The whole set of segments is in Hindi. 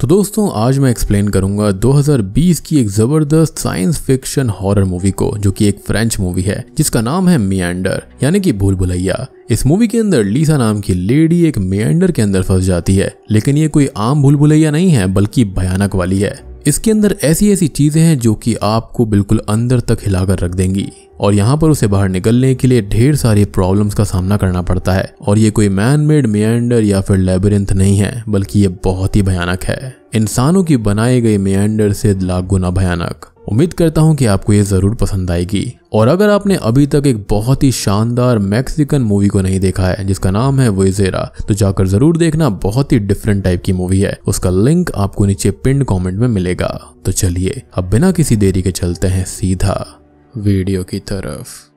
तो दोस्तों आज मैं एक्सप्लेन करूंगा 2020 की एक जबरदस्त साइंस फिक्शन हॉरर मूवी को जो कि एक फ्रेंच मूवी है जिसका नाम है मियांडर यानी कि भूल भुलैया इस मूवी के अंदर लीसा नाम की लेडी एक मियांडर के अंदर फंस जाती है लेकिन ये कोई आम भूल भुलैया नहीं है बल्कि भयानक वाली है इसके अंदर ऐसी ऐसी चीजें हैं जो कि आपको बिल्कुल अंदर तक हिलाकर रख देंगी और यहाँ पर उसे बाहर निकलने के लिए ढेर सारी प्रॉब्लम्स का सामना करना पड़ता है और ये कोई मैन मेड मेयंडर या फिर लेबरिंथ नहीं है बल्कि ये बहुत ही भयानक है इंसानों की बनाए गए मेयंडर से लाख गुना भयानक उम्मीद करता हूँ कि आपको ये ज़रूर पसंद आएगी और अगर आपने अभी तक एक बहुत ही शानदार मैक्सिकन मूवी को नहीं देखा है जिसका नाम है वेजेरा तो जाकर ज़रूर देखना बहुत ही डिफरेंट टाइप की मूवी है उसका लिंक आपको नीचे पिंड कॉमेंट में मिलेगा तो चलिए अब बिना किसी देरी के चलते हैं सीधा वीडियो की तरफ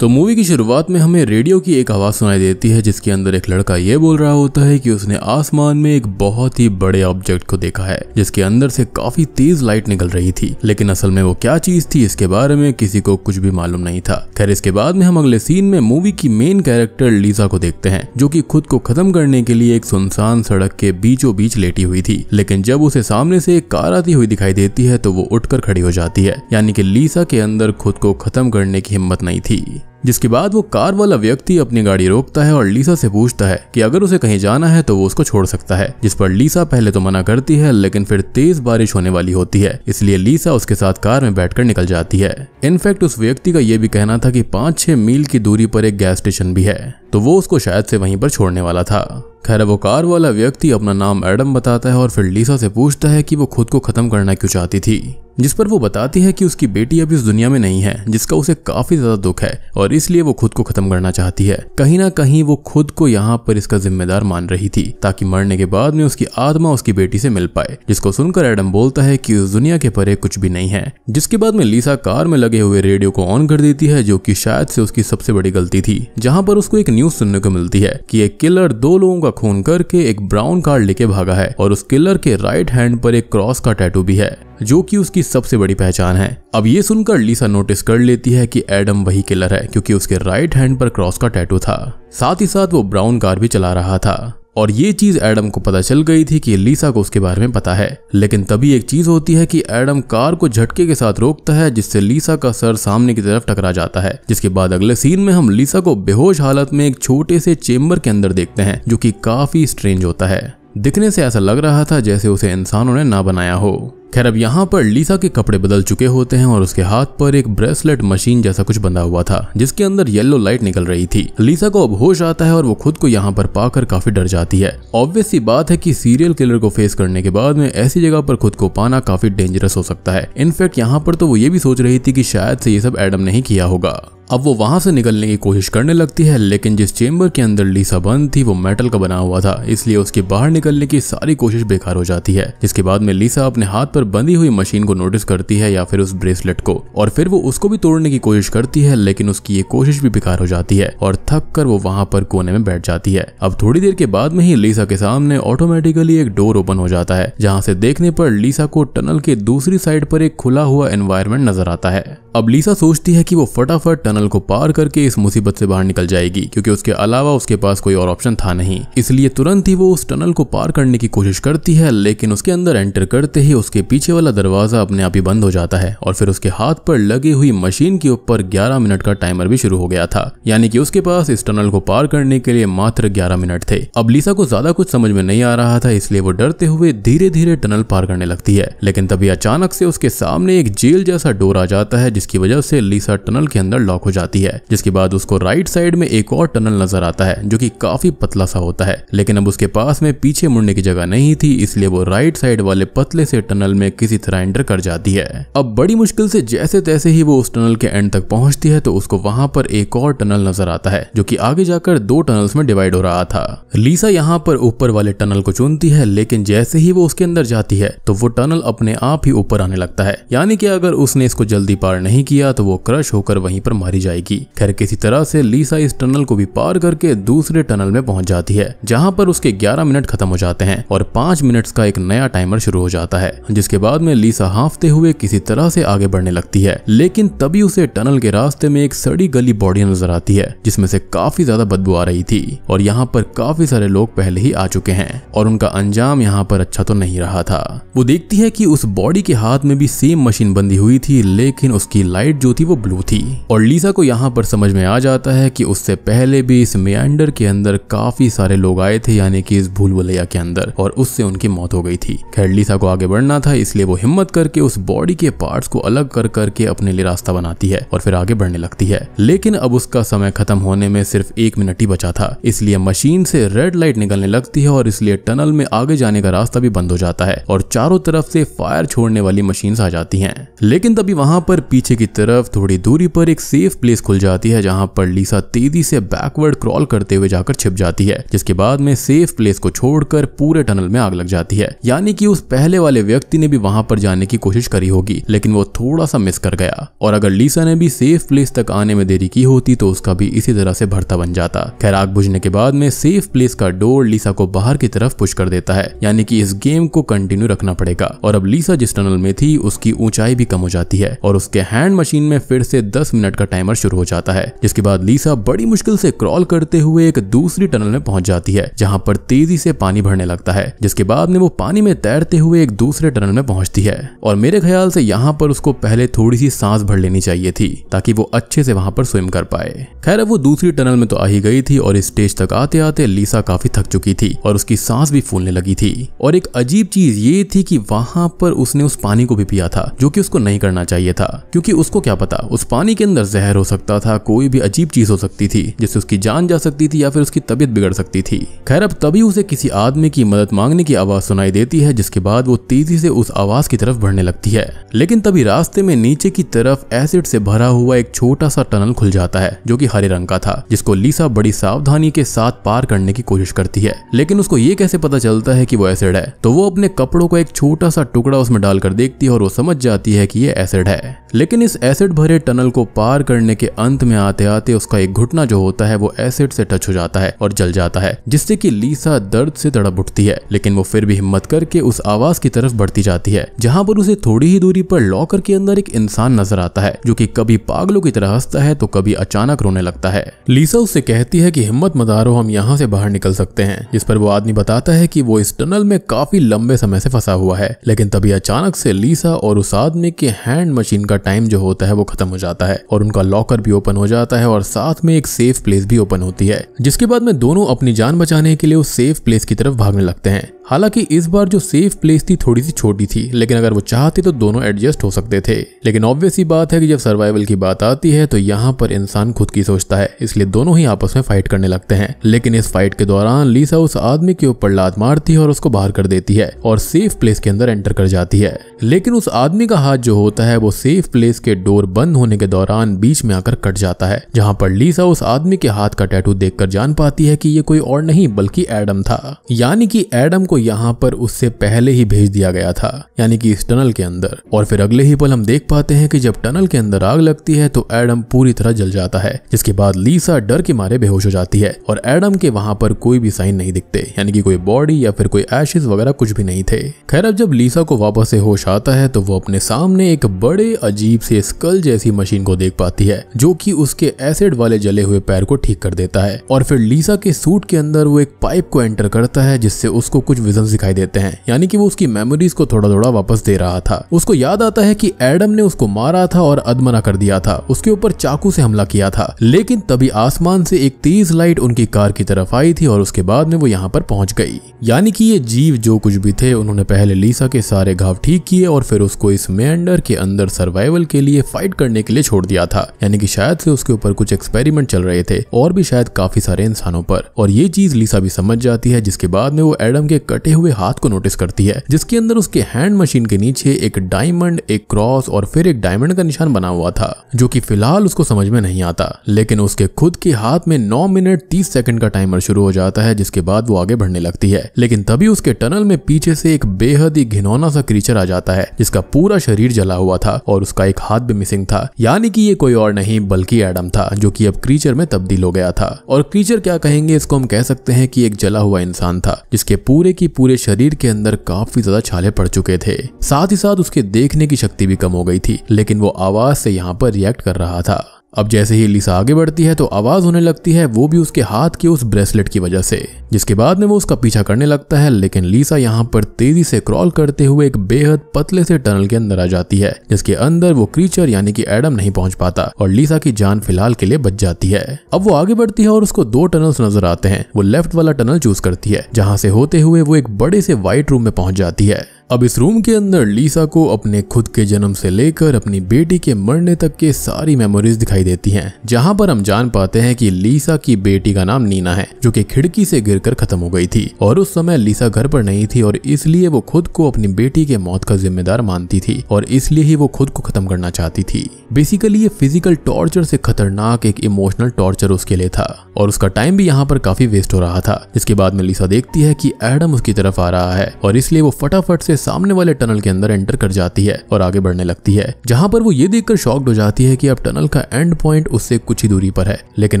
तो मूवी की शुरुआत में हमें रेडियो की एक आवाज़ सुनाई देती है जिसके अंदर एक लड़का ये बोल रहा होता है कि उसने आसमान में एक बहुत ही बड़े ऑब्जेक्ट को देखा है जिसके अंदर से काफी तेज लाइट निकल रही थी लेकिन असल में वो क्या चीज थी इसके बारे में किसी को कुछ भी मालूम नहीं था खैर इसके बाद में हम अगले सीन में मूवी की मेन कैरेक्टर लीजा को देखते हैं जो की खुद को खत्म करने के लिए एक सुनसान सड़क के बीचों बीच लेटी हुई थी लेकिन जब उसे सामने से एक कार आती हुई दिखाई देती है तो वो उठकर खड़ी हो जाती है यानी कि लीसा के अंदर खुद को खत्म करने की हिम्मत नहीं थी जिसके बाद वो कार वाला व्यक्ति अपनी गाड़ी रोकता है और लीसा से पूछता है कि अगर उसे कहीं जाना है तो वो उसको छोड़ सकता है जिस पर लीसा पहले तो मना करती है लेकिन फिर तेज बारिश होने वाली होती है इसलिए लीसा उसके साथ कार में बैठकर निकल जाती है इनफैक्ट उस व्यक्ति का यह भी कहना था कि पाँच छह मील की दूरी पर एक गैस स्टेशन भी है तो वो उसको शायद से वहीं पर छोड़ने वाला था खैर वो कार वाला व्यक्ति अपना नाम एडम बताता है और फिर लीसा से पूछता है कि वो खुद को खत्म करना क्यों चाहती थी जिस पर वो बताती है कि उसकी बेटी अभी उस दुनिया में नहीं है जिसका उसे काफी ज्यादा दुख है और इसलिए वो खुद को खत्म करना चाहती है कहीं ना कहीं वो खुद को यहाँ पर इसका जिम्मेदार मान रही थी ताकि मरने के बाद में उसकी आत्मा उसकी बेटी से मिल पाए जिसको सुनकर एडम बोलता है की उस दुनिया के परे कुछ भी नहीं है जिसके बाद में लीसा कार में लगे हुए रेडियो को ऑन कर देती है जो की शायद से उसकी सबसे बड़ी गलती थी जहाँ पर उसको एक न्यूज सुनने को मिलती है की एक किलर दो लोगों का खून करके एक ब्राउन कार्ड लेके भागा है और उस किलर के राइट हैंड पर एक क्रॉस का टैटू भी है जो कि उसकी सबसे बड़ी पहचान है अब ये सुनकर लिसा नोटिस कर लेती है कि एडम वही किलर है क्योंकि उसके राइट हैंड पर क्रॉस का टैटू था साथ ही साथ वो ब्राउन कार भी चला रहा था और ये चीज एडम को पता चल गई थी कि लिसा को उसके बारे में पता है लेकिन तभी एक चीज होती है कि एडम कार को झटके के साथ रोकता है जिससे लिसा का सर सामने की तरफ टकरा जाता है जिसके बाद अगले सीन में हम लिसा को बेहोश हालत में एक छोटे से चेम्बर के अंदर देखते हैं जो कि काफी स्ट्रेंज होता है दिखने से ऐसा लग रहा था जैसे उसे इंसानों ने ना बनाया हो खैर अब यहाँ पर लीसा के कपड़े बदल चुके होते हैं और उसके हाथ पर एक ब्रेसलेट मशीन जैसा कुछ बंधा हुआ था जिसके अंदर येलो लाइट निकल रही थी लीसा को अब होश आता है और वो खुद को यहाँ पर पाकर काफी डर जाती है ऑब्वियस सी बात है कि सीरियल किलर को फेस करने के बाद में ऐसी जगह पर खुद को पाना काफी डेंजरस हो सकता है इनफेक्ट यहाँ पर तो वो ये भी सोच रही थी की शायद से ये सब एडम नहीं किया होगा अब वो वहां से निकलने की कोशिश करने लगती है लेकिन जिस चेम्बर के अंदर लीसा बंद थी वो मेटल का बना हुआ था इसलिए उसके बाहर निकलने की सारी कोशिश बेकार हो जाती है जिसके बाद में लीसा अपने हाथ पर बंधी हुई मशीन को नोटिस करती है या फिर उस ब्रेसलेट को और फिर वो उसको भी तोड़ने की कोशिश करती है लेकिन उसकी ये कोशिश भी बेकार हो जाती है और थक कर वो वहां पर कोने में बैठ जाती है अब थोड़ी देर के बाद में ही लीसा के सामने ऑटोमेटिकली एक डोर ओपन हो जाता है जहाँ से देखने पर लीसा को टनल के दूसरी साइड पर एक खुला हुआ एनवायरमेंट नजर आता है अब लीसा सोचती है की वो फटाफट टनल को पार करके इस मुसीबत से बाहर निकल जाएगी क्योंकि उसके अलावा उसके पास कोई और ऑप्शन था नहीं इसलिए तुरंत ही वो उस टनल को पार करने की कोशिश करती है लेकिन उसके अंदर एंटर करते ही उसके पीछे वाला दरवाजा अपने आप ही बंद हो जाता है और फिर उसके हाथ पर लगी हुई मशीन के ऊपर ग्यारह मिनट का टाइमर भी शुरू हो गया था यानी कि उसके पास इस टनल को पार करने के लिए मात्र ग्यारह मिनट थे अब लीसा को ज्यादा कुछ समझ में नहीं आ रहा था इसलिए वो डरते हुए धीरे धीरे टनल पार करने लगती है लेकिन तभी अचानक से उसके सामने एक जेल जैसा डोर आ जाता है जिसकी वजह से लीसा टनल के अंदर लॉक हो जाती है जिसके बाद उसको राइट साइड में एक और टनल नजर आता है जो की काफी पतला सा होता है लेकिन अब उसके पास में पीछे मुड़ने की जगह नहीं थी इसलिए वो राइट साइड वाले पतले से टनल में किसी तरह एंटर कर जाती है अब बड़ी मुश्किल से जैसे तैसे ही वो उस टनल के एंड तक पहुंचती है तो उसको वहां पर एक और टनल नजर आता है जो कि आगे जाकर दो टनल्स में डिवाइड हो रहा था लीसा यहाँ पर ऊपर वाले टनल को चुनती है लेकिन जैसे ही वो उसके अंदर जाती है तो वो टनल अपने आप ही ऊपर आने लगता है यानी कि अगर उसने इसको जल्दी पार नहीं किया तो वो क्रश होकर वहीं पर मारी मारी जाएगी खैर किसी तरह से लीसा इस टनल को भी पार करके दूसरे टनल में पहुंच जाती है जहां पर उसके 11 मिनट खत्म हो जाते हैं और 5 मिनट्स का एक नया टाइमर शुरू हो जाता है जिसके बाद में लीसा हाफते हुए किसी तरह से आगे बढ़ने लगती है लेकिन तभी उसे टनल के रास्ते में एक सड़ी गली बॉडी नजर आती है जिसमे से काफी ज्यादा बदबू आ रही थी और यहाँ पर काफी सारे लोग पहले ही आ चुके हैं और उनका अंजाम यहाँ पर अच्छा तो नहीं रहा था वो देखती है की उस बॉडी के हाथ में भी सेम मशीन बंदी हुई थी लेकिन उसकी लाइट जो थी वो ब्लू थी और लीसा लिसा को यहाँ पर समझ में आ जाता है कि उससे पहले भी इस मियांडर के अंदर काफी सारे लोग आए थे यानी कि इस भूल भुलैया के अंदर और उससे उनकी मौत हो गई थी खैर लिसा को आगे बढ़ना था इसलिए वो हिम्मत करके उस बॉडी के पार्ट्स को अलग कर करके अपने लिए रास्ता बनाती है और फिर आगे बढ़ने लगती है लेकिन अब उसका समय खत्म होने में सिर्फ एक मिनट ही बचा था इसलिए मशीन से रेड लाइट निकलने लगती है और इसलिए टनल में आगे जाने का रास्ता भी बंद हो जाता है और चारों तरफ से फायर छोड़ने वाली मशीन आ जाती है लेकिन तभी वहां पर पीछे की तरफ थोड़ी दूरी पर एक सेफ सेफ प्लेस खुल जाती है जहां पर लीसा तेजी से बैकवर्ड क्रॉल करते हुए जाकर छिप जाती है जिसके बाद में सेफ प्लेस को छोड़कर पूरे टनल में आग लग जाती है यानी कि उस पहले वाले व्यक्ति ने भी वहां पर जाने की कोशिश करी होगी लेकिन वो थोड़ा सा मिस कर गया और अगर लीसा ने भी सेफ प्लेस तक आने में देरी की होती तो उसका भी इसी तरह से भरता बन जाता खैर आग बुझने के बाद में सेफ प्लेस का डोर लीसा को बाहर की तरफ पुश कर देता है यानी कि इस गेम को कंटिन्यू रखना पड़ेगा और अब लीसा जिस टनल में थी उसकी ऊंचाई भी कम हो जाती है और उसके हैंड मशीन में फिर से दस मिनट का टाइम टाइमर शुरू हो जाता है जिसके बाद लीसा बड़ी मुश्किल से क्रॉल करते हुए एक दूसरी टनल में पहुंच जाती है जहां पर तेजी से पानी भरने लगता है जिसके बाद में वो पानी में तैरते हुए एक दूसरे टनल में पहुंचती है और मेरे ख्याल से यहाँ पर उसको पहले थोड़ी सी सांस भर लेनी चाहिए थी ताकि वो अच्छे से वहां पर स्विम कर पाए खैर अब वो दूसरी टनल में तो आ ही गई थी और इस स्टेज तक आते आते लीसा काफी थक चुकी थी और उसकी सांस भी फूलने लगी थी और एक अजीब चीज ये थी कि वहां पर उसने उस पानी को भी पिया था जो कि उसको नहीं करना चाहिए था क्योंकि उसको क्या पता उस पानी के अंदर जहर जहर हो सकता था कोई भी अजीब चीज हो सकती थी जिससे उसकी जान जा सकती थी या फिर उसकी तबीयत बिगड़ सकती थी खैर अब तभी उसे किसी आदमी की मदद मांगने की आवाज सुनाई देती है जिसके बाद वो तेजी से उस आवाज की तरफ बढ़ने लगती है लेकिन तभी रास्ते में नीचे की तरफ एसिड से भरा हुआ एक छोटा सा टनल खुल जाता है जो की हरे रंग का था जिसको लीसा बड़ी सावधानी के साथ पार करने की कोशिश करती है लेकिन उसको ये कैसे पता चलता है की वो एसिड है तो वो अपने कपड़ों का एक छोटा सा टुकड़ा उसमें डालकर देखती है और वो समझ जाती है की ये एसिड है लेकिन इस एसिड भरे टनल को पार करने उबालने के अंत में आते आते उसका एक घुटना जो होता है वो एसिड से टच हो जाता है और जल जाता है जिससे की लीसा दर्द से तड़प उठती है लेकिन वो फिर भी हिम्मत करके उस आवाज की तरफ बढ़ती जाती है जहाँ पर उसे थोड़ी ही दूरी पर लॉकर के अंदर एक इंसान नजर आता है जो की कभी पागलों की तरह हंसता है तो कभी अचानक रोने लगता है लीसा उससे कहती है की हिम्मत मदारो हम यहाँ से बाहर निकल सकते हैं जिस पर वो आदमी बताता है की वो इस टनल में काफी लंबे समय से फंसा हुआ है लेकिन तभी अचानक से लीसा और उस आदमी के हैंड मशीन का टाइम जो होता है वो खत्म हो जाता है और उनका लॉकर भी ओपन हो जाता है और साथ में एक सेफ प्लेस भी ओपन होती है जिसके बाद में दोनों अपनी जान बचाने के लिए उस सेफ प्लेस की तरफ भागने लगते हैं हालांकि इस बार जो सेफ प्लेस थी थोड़ी सी छोटी थी लेकिन अगर वो चाहते तो दोनों एडजस्ट हो सकते थे लेकिन ऑब्वियस ही बात है कि जब सर्वाइवल की बात आती है तो यहाँ पर इंसान खुद की सोचता है इसलिए दोनों ही आपस में फाइट करने लगते हैं लेकिन इस फाइट के दौरान लीसा उस आदमी के ऊपर लात मारती है और उसको बाहर कर देती है और सेफ प्लेस के अंदर एंटर कर जाती है लेकिन उस आदमी का हाथ जो होता है वो सेफ प्लेस के डोर बंद होने के दौरान बीच बीच में आकर कट जाता है जहाँ पर लीसा उस आदमी के हाथ का टैटू देख जान पाती है की ये कोई और नहीं बल्कि एडम था यानी कि एडम को यहाँ पर उससे पहले ही भेज दिया गया था यानी कि इस टनल के अंदर और फिर अगले ही पल हम देख पाते हैं कि जब टनल के अंदर आग लगती है तो एडम पूरी तरह जल जाता है जिसके बाद लीसा डर के मारे बेहोश हो जाती है और एडम के वहां पर कोई भी साइन नहीं दिखते यानी कि कोई बॉडी या फिर कोई एशेज वगैरह कुछ भी नहीं थे खैर अब जब लीसा को वापस से होश आता है तो वो अपने सामने एक बड़े अजीब से स्कल जैसी मशीन को देख पाती जाती है जो कि उसके एसिड वाले जले हुए पैर को ठीक कर देता है और फिर लीसा के सूट के अंदर वो एक पाइप को एंटर करता है जिससे उसको कुछ विजन दिखाई देते हैं यानी कि वो उसकी मेमोरीज को थोड़ा थोड़ा वापस दे रहा था उसको याद आता है कि एडम ने उसको मारा था और अदमना कर दिया था उसके ऊपर चाकू से हमला किया था लेकिन तभी आसमान से एक तेज लाइट उनकी कार की तरफ आई थी और उसके बाद में वो यहाँ पर पहुंच गई यानी कि ये जीव जो कुछ भी थे उन्होंने पहले लीसा के सारे घाव ठीक किए और फिर उसको इस मेंडर के अंदर सर्वाइवल के लिए फाइट करने के लिए छोड़ दिया था यानी कि शायद से उसके ऊपर कुछ एक्सपेरिमेंट चल रहे थे और भी शायद काफी सारे इंसानों पर और ये चीज लीसा भी समझ जाती है जिसके बाद में वो एडम के कटे हुए हाथ को नोटिस करती है जिसके अंदर उसके हैंड मशीन के नीचे एक डायमंड एक क्रॉस और फिर एक डायमंड का निशान बना हुआ था जो की फिलहाल उसको समझ में नहीं आता लेकिन उसके खुद के हाथ में नौ मिनट तीस सेकंड का टाइमर शुरू हो जाता है जिसके बाद वो आगे बढ़ने लगती है लेकिन तभी उसके टनल में पीछे से एक बेहद ही घिनौना सा क्रीचर आ जाता है जिसका पूरा शरीर जला हुआ था और उसका एक हाथ भी मिसिंग था यानी कि ये कोई और नहीं बल्कि एडम था जो कि अब क्रीचर में तब्दील हो गया था और क्रीचर क्या कहेंगे इसको हम कह सकते हैं कि एक जला हुआ इंसान था जिसके पूरे की पूरे शरीर के अंदर काफी ज्यादा छाले पड़ चुके थे साथ ही साथ उसके देखने की शक्ति भी कम हो गई थी लेकिन वो आवाज से यहाँ पर रिएक्ट कर रहा था अब जैसे ही लिसा आगे बढ़ती है तो आवाज होने लगती है वो भी उसके हाथ के उस ब्रेसलेट की वजह से जिसके बाद में वो उसका पीछा करने लगता है लेकिन लीसा यहाँ पर तेजी से क्रॉल करते हुए एक बेहद पतले से टनल के अंदर आ जाती है जिसके अंदर वो क्रीचर यानी कि एडम नहीं पहुंच पाता और लीसा की जान फिलहाल के लिए बच जाती है अब वो आगे बढ़ती है और उसको दो टनल्स नजर आते हैं वो लेफ्ट वाला टनल चूज करती है जहाँ से होते हुए वो एक बड़े से व्हाइट रूम में पहुंच जाती है अब इस रूम के अंदर लीसा को अपने खुद के जन्म से लेकर अपनी बेटी के मरने तक के सारी मेमोरीज दिखाई देती हैं जहां पर हम जान पाते हैं कि लीसा की बेटी का नाम नीना है जो कि खिड़की से गिरकर खत्म हो गई थी और उस समय लीसा घर पर नहीं थी और इसलिए वो खुद को अपनी बेटी के मौत का जिम्मेदार मानती थी और इसलिए ही वो खुद को खत्म करना चाहती थी बेसिकली ये फिजिकल टॉर्चर से खतरनाक एक इमोशनल टॉर्चर उसके लिए था और उसका टाइम भी यहाँ पर काफी वेस्ट हो रहा था इसके बाद में लीसा देखती है की एडम उसकी तरफ आ रहा है और इसलिए वो फटाफट से के सामने वाले टनल के अंदर एंटर कर जाती है और आगे बढ़ने लगती है जहाँ पर वो ये देखकर शॉक्ड हो जाती है की अब टनल का एंड पॉइंट उससे कुछ ही दूरी पर है लेकिन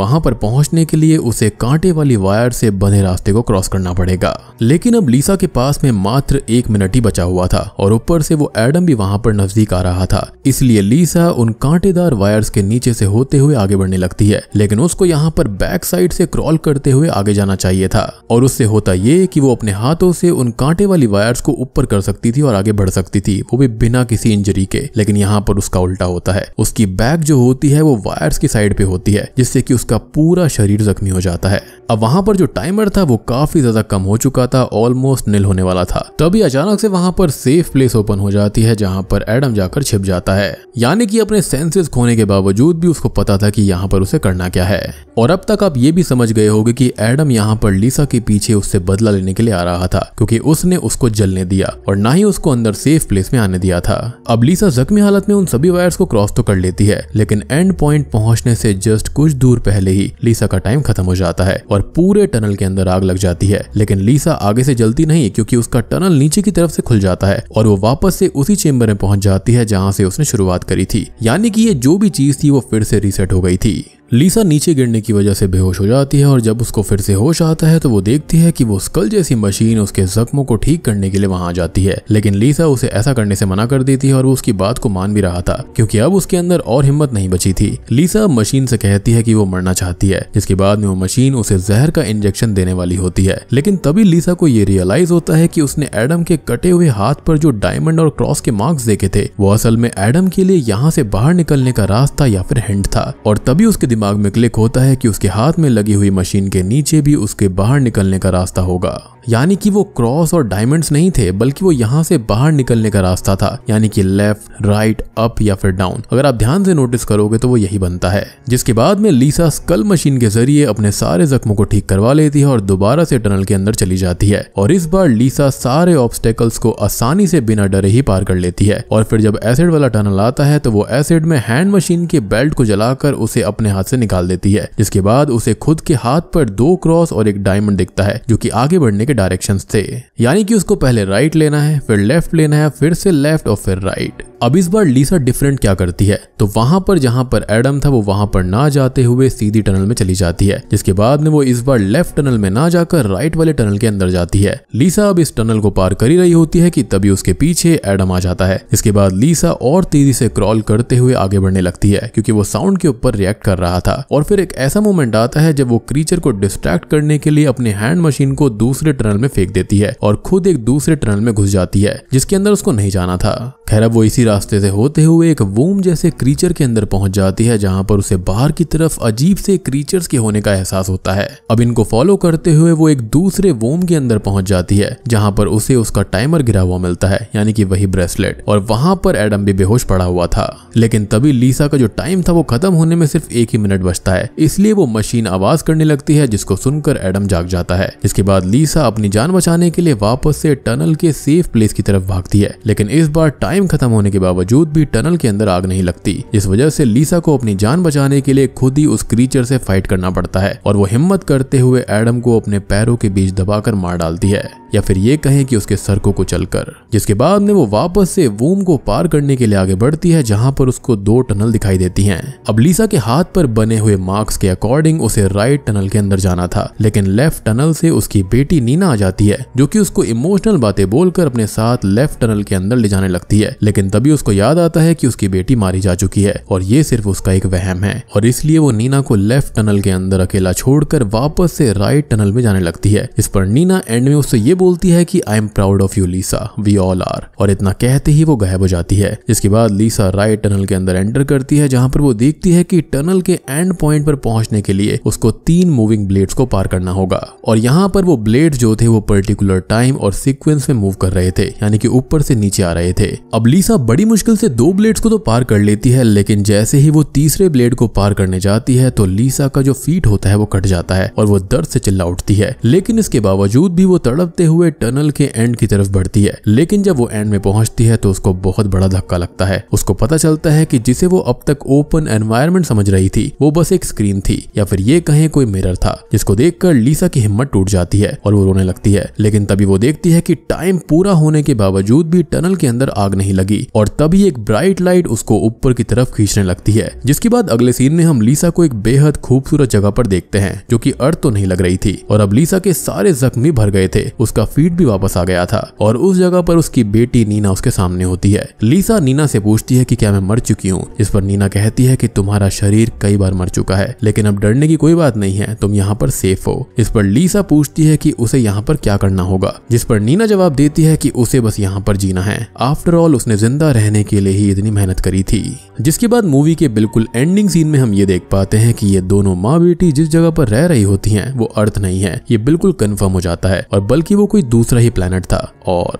वहां पर पहुंचने के लिए उसे कांटे वाली वायर से बने रास्ते को क्रॉस करना पड़ेगा लेकिन अब लीसा के पास में मात्र एक मिनट ही बचा हुआ था और ऊपर से वो एडम भी वहां पर नजदीक आ रहा था इसलिए लीसा उन कांटेदार वायर्स के नीचे से होते हुए आगे बढ़ने लगती है लेकिन उसको यहाँ पर बैक साइड से क्रॉल करते हुए आगे जाना चाहिए था और उससे होता ये कि वो अपने हाथों से उन कांटे वाली वायर्स को ऊपर कर सकती थी और आगे बढ़ सकती थी वो भी बिना किसी इंजरी के लेकिन यहाँ पर उसका उल्टा होता है उसकी बैग जो होती है वो वायर्स की साइड पे होती है जिससे कि उसका पूरा शरीर जख्मी हो जाता है अब वहां पर जो टाइमर था वो काफी ज्यादा कम हो चुका था ऑलमोस्ट नील होने वाला था तभी अचानक से वहां पर सेफ प्लेस ओपन हो जाती है जहां पर एडम जाकर छिप जाता है यानी कि अपने सेंसेस खोने के बावजूद भी उसको पता था कि यहाँ पर उसे करना क्या है और अब तक आप ये भी समझ गए होगे कि एडम यहाँ पर लीसा के पीछे उससे बदला लेने के लिए आ रहा था क्योंकि उसने उसको जलने दिया और ना ही उसको अंदर सेफ प्लेस में आने दिया था अब लीसा जख्मी हालत में उन सभी वायर्स को क्रॉस तो कर लेती है लेकिन एंड पॉइंट पहुंचने से जस्ट कुछ दूर पहले ही लीसा का टाइम खत्म हो जाता है और और पूरे टनल के अंदर आग लग जाती है लेकिन लीसा आगे से जलती नहीं क्योंकि उसका टनल नीचे की तरफ से खुल जाता है और वो वापस से उसी चेम्बर में पहुंच जाती है जहां से उसने शुरुआत करी थी यानी कि ये जो भी चीज थी वो फिर से रिसेट हो गई थी लीसा नीचे गिरने की वजह से बेहोश हो जाती है और जब उसको फिर से होश आता है तो वो देखती है कि वो स्कल जैसी मशीन उसके जख्मों को ठीक करने के लिए वहां आ जाती है लेकिन लीसा उसे ऐसा करने से मना कर देती है और वो उसकी बात को मान भी रहा था क्योंकि अब उसके अंदर और हिम्मत नहीं बची थी लीसा मशीन से कहती है कि वो मरना चाहती है जिसके बाद में वो मशीन उसे जहर का इंजेक्शन देने वाली होती है लेकिन तभी लीसा को ये रियलाइज होता है की उसने एडम के कटे हुए हाथ पर जो डायमंड और क्रॉस के मार्क्स देखे थे वो असल में एडम के लिए यहाँ से बाहर निकलने का रास्ता या फिर हिंट था और तभी उसके दिमाग में क्लिक होता है कि उसके हाथ में लगी हुई मशीन के नीचे भी उसके बाहर निकलने का रास्ता होगा यानी कि वो क्रॉस और डायमंड्स नहीं थे बल्कि वो यहाँ से बाहर निकलने का रास्ता था यानी कि लेफ्ट राइट अप या फिर डाउन अगर आप ध्यान से नोटिस करोगे तो वो यही बनता है जिसके बाद में लीसा स्कल मशीन के जरिए अपने सारे जख्मों को ठीक करवा लेती है और दोबारा से टनल के अंदर चली जाती है और इस बार लीसा सारे ऑब्स्टेकल्स को आसानी से बिना डरे ही पार कर लेती है और फिर जब एसिड वाला टनल आता है तो वो एसिड में हैंड मशीन के बेल्ट को जलाकर उसे अपने हाथ से निकाल देती है जिसके बाद उसे खुद के हाथ पर दो क्रॉस और एक डायमंड दिखता है जो की आगे बढ़ने के डायरेक्शंस थे यानी कि उसको पहले राइट लेना है फिर लेफ्ट लेना है फिर से लेफ्ट और फिर राइट अब इस बार लीसा डिफरेंट क्या करती है तो वहां पर जहां पर एडम था वो वहां पर ना जाते हुए सीधी टनल में चली जाती है जिसके बाद में वो इस बार लेफ्ट टनल में ना जाकर राइट वाले टनल के अंदर जाती है लीसा अब इस टनल को पार कर ही रही होती है कि तभी उसके पीछे एडम आ जाता है इसके बाद लीसा और तेजी से क्रॉल करते हुए आगे बढ़ने लगती है क्योंकि वो साउंड के ऊपर रिएक्ट कर रहा था और फिर एक ऐसा मोमेंट आता है जब वो क्रीचर को डिस्ट्रैक्ट करने के लिए अपने हैंड मशीन को दूसरे टनल में फेंक देती है और खुद एक दूसरे टनल में घुस जाती है जिसके अंदर उसको नहीं जाना था खैर अब वो इसी रास्ते से होते हुए एक वोम जैसे क्रीचर के अंदर पहुंच जाती है जहां पर उसे बाहर की तरफ अजीब से क्रीचर्स के होने का एहसास होता है अब इनको फॉलो करते हुए वो एक दूसरे वोम के अंदर पहुंच जाती है जहां पर उसे उसका टाइमर गिरा हुआ मिलता है यानी कि वही ब्रेसलेट और वहां पर एडम भी बेहोश पड़ा हुआ था लेकिन तभी लीसा का जो टाइम था वो खत्म होने में सिर्फ एक ही मिनट बचता है इसलिए वो मशीन आवाज करने लगती है जिसको सुनकर एडम जाग जाता है इसके बाद लीसा अपनी जान बचाने के लिए वापस से टनल के सेफ प्लेस की तरफ भागती है लेकिन इस बार टाइम टाइम खत्म होने के बावजूद भी टनल के अंदर आग नहीं लगती इस वजह से लीसा को अपनी जान बचाने के लिए खुद ही उस क्रीचर से फाइट करना पड़ता है और वो हिम्मत करते हुए एडम को अपने पैरों के बीच दबाकर मार डालती है या फिर ये कहें कि उसके सर को कुचलकर जिसके बाद में वो वापस से वूम को पार करने के लिए आगे बढ़ती है जहां पर उसको दो टनल दिखाई देती हैं अब लीसा के हाथ पर बने हुए मार्क्स के अकॉर्डिंग उसे राइट टनल के अंदर जाना था लेकिन लेफ्ट टनल से उसकी बेटी नीना आ जाती है जो की उसको इमोशनल बातें बोलकर अपने साथ लेफ्ट टनल के अंदर ले जाने लगती है लेकिन तभी उसको याद आता है की उसकी बेटी मारी जा चुकी है और ये सिर्फ उसका एक वहम है और इसलिए वो नीना को लेफ्ट टनल के अंदर अकेला छोड़कर वापस से राइट टनल में जाने लगती है इस पर नीना एंड में उससे ये बोल बोलती है कि I am proud of you Lisa we all are और इतना कहते ही वो गायब हो जाती है जिसके बाद लीसा राइट टनल के अंदर एंटर करती है जहां पर वो देखती है कि टनल के एंड पॉइंट पर पहुंचने के लिए उसको तीन मूविंग ब्लेड्स को पार करना होगा और यहाँ पर वो ब्लेड जो थे वो पर्टिकुलर टाइम और सिक्वेंस में मूव कर रहे थे यानी कि ऊपर से नीचे आ रहे थे अब लीसा बड़ी मुश्किल से दो ब्लेड्स को तो पार कर लेती है लेकिन जैसे ही वो तीसरे ब्लेड को पार करने जाती है तो लीसा का जो फीट होता है वो कट जाता है और वो दर्द से चिल्ला उठती है लेकिन इसके बावजूद भी वो तड़पते हुए टनल के एंड की तरफ बढ़ती है लेकिन जब वो एंड में पहुंचती है तो उसको बहुत बड़ा धक्का लगता है उसको पता चलता है कि जिसे वो अब तक ओपन एनवायरमेंट समझ रही थी वो बस एक स्क्रीन थी या फिर ये कहें कोई मिरर था जिसको देखकर लीसा की हिम्मत टूट जाती है और वो रोने लगती है लेकिन तभी वो देखती है कि टाइम पूरा होने के बावजूद भी टनल के अंदर आग नहीं लगी और तभी एक ब्राइट लाइट उसको ऊपर की तरफ खींचने लगती है जिसके बाद अगले सीन में हम लीसा को एक बेहद खूबसूरत जगह पर देखते हैं जो की अर्थ तो नहीं लग रही थी और अब लीसा के सारे जख्मी भर गए थे उस उसका फीड भी वापस आ गया था और उस जगह पर उसकी बेटी नीना उसके सामने होती है लीसा नीना से पूछती है कि क्या मैं मर चुकी हूँ इस पर नीना कहती है कि तुम्हारा शरीर कई बार मर चुका है लेकिन अब डरने की कोई बात नहीं है तुम यहाँ पर सेफ हो इस पर लीसा पूछती है की उसे यहाँ पर क्या करना होगा जिस पर नीना जवाब देती है की उसे बस यहाँ पर जीना है आफ्टर ऑल उसने जिंदा रहने के लिए ही इतनी मेहनत करी थी जिसके बाद मूवी के बिल्कुल एंडिंग सीन में हम ये देख पाते हैं कि ये दोनों माँ बेटी जिस जगह पर रह रही होती हैं वो अर्थ नहीं है ये बिल्कुल कंफर्म हो जाता है और बल्कि वो वो कोई दूसरा ही प्लानट था और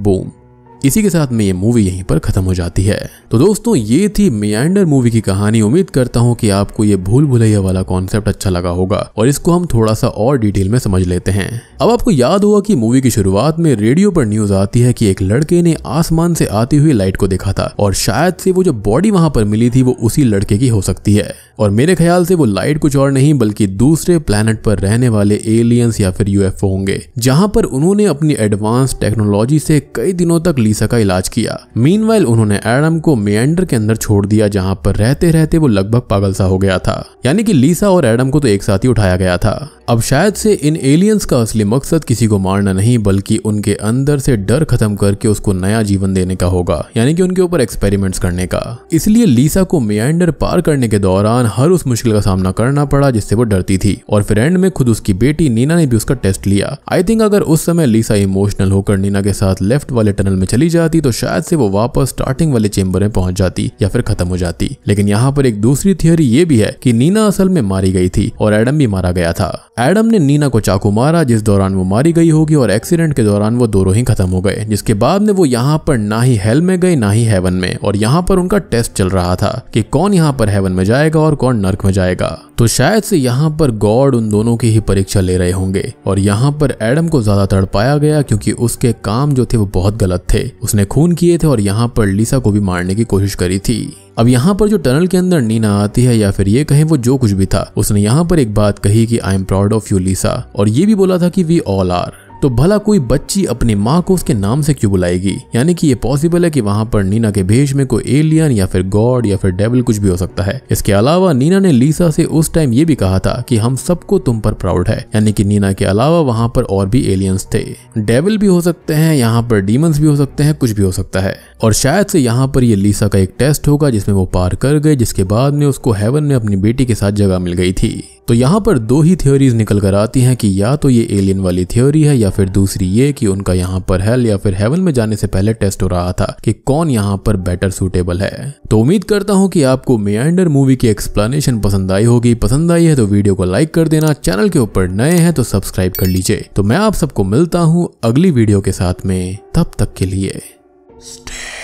बूम इसी के साथ में ये मूवी यहीं पर खत्म हो जाती है तो दोस्तों ये थी मियांडर मूवी की कहानी उम्मीद करता हूँ कि आपको ये भूल भुलैया वाला कॉन्सेप्ट अच्छा लगा होगा और इसको हम थोड़ा सा और डिटेल में समझ लेते हैं अब आपको याद हुआ कि मूवी की शुरुआत में रेडियो पर न्यूज आती है कि एक लड़के ने आसमान से आती हुई लाइट को देखा था और शायद से वो जो बॉडी वहां पर मिली थी वो उसी लड़के की हो सकती है और मेरे ख्याल से वो लाइट कुछ और नहीं बल्कि दूसरे प्लेनेट पर रहने वाले एलियंस या फिर यूएफओ होंगे जहां पर उन्होंने अपनी एडवांस टेक्नोलॉजी से कई दिनों तक एलिसा का इलाज किया मीन उन्होंने एडम को मेयंडर के अंदर छोड़ दिया जहां पर रहते रहते वो लगभग पागल सा हो गया था यानी कि लीसा और एडम को तो एक साथ ही उठाया गया था अब शायद से इन एलियंस का असली मकसद किसी को मारना नहीं बल्कि उनके अंदर से डर खत्म करके उसको नया जीवन देने का होगा यानी कि उनके ऊपर एक्सपेरिमेंट्स करने का इसलिए लीसा को मियांडर पार करने के दौरान हर उस मुश्किल का सामना करना पड़ा जिससे वो डरती थी और फिर एंड में खुद उसकी बेटी नीना ने भी उसका टेस्ट लिया आई थिंक अगर उस समय लीसा इमोशनल होकर नीना के साथ लेफ्ट वाले टनल में चली चली जाती तो शायद से वो वापस स्टार्टिंग वाले चेम्बर में पहुंच जाती या फिर खत्म हो जाती लेकिन यहाँ पर एक दूसरी थियोरी ये भी है कि नीना असल में मारी गई थी और एडम भी मारा गया था एडम ने नीना को चाकू मारा जिस दौरान वो मारी गई होगी और एक्सीडेंट के दौरान वो दोनों ही खत्म हो गए जिसके बाद में वो यहाँ पर ना ही हेल में गए ना ही हेवन में और यहाँ पर उनका टेस्ट चल रहा था कि कौन यहाँ पर हेवन में जाएगा और कौन नर्क में जाएगा तो शायद से यहाँ पर गॉड उन दोनों की ही परीक्षा ले रहे होंगे और यहाँ पर एडम को ज्यादा तड़पाया गया क्योंकि उसके काम जो थे वो बहुत गलत थे उसने खून किए थे और यहाँ पर लिसा को भी मारने की कोशिश करी थी अब यहाँ पर जो टनल के अंदर नीना आती है या फिर ये कहें वो जो कुछ भी था उसने यहाँ पर एक बात कही कि I am proud of you Lisa और ये भी बोला था कि वी ऑल आर तो भला कोई बच्ची अपनी माँ को उसके नाम से क्यों बुलाएगी यानी कि ये पॉसिबल है कि वहां पर नीना के भेष में कोई एलियन या फिर गॉड या फिर डेविल कुछ भी हो सकता है इसके अलावा नीना ने लीसा से उस टाइम ये भी कहा था कि हम सबको तुम पर प्राउड है यानी कि नीना के अलावा वहां पर और भी एलियंस थे डेविल भी हो सकते हैं यहाँ पर डीमंस भी हो सकते हैं कुछ भी हो सकता है और शायद से यहाँ पर ये लीसा का एक टेस्ट होगा जिसमें वो पार कर गए जिसके बाद में उसको हेवन में अपनी बेटी के साथ जगह मिल गई थी तो यहाँ पर दो ही थ्योरीज निकल कर आती हैं कि या तो ये एलियन वाली थ्योरी है या या फिर दूसरी ये कि उनका यहाँ पर हेल या फिर हेवन में जाने से पहले टेस्ट हो रहा था कि कौन यहाँ पर बेटर सुटेबल है तो उम्मीद करता हूँ कि आपको मेयर मूवी की एक्सप्लेनेशन पसंद आई होगी पसंद आई है तो वीडियो को लाइक कर देना चैनल के ऊपर नए हैं तो सब्सक्राइब कर लीजिए तो मैं आप सबको मिलता हूँ अगली वीडियो के साथ में तब तक के लिए Stay.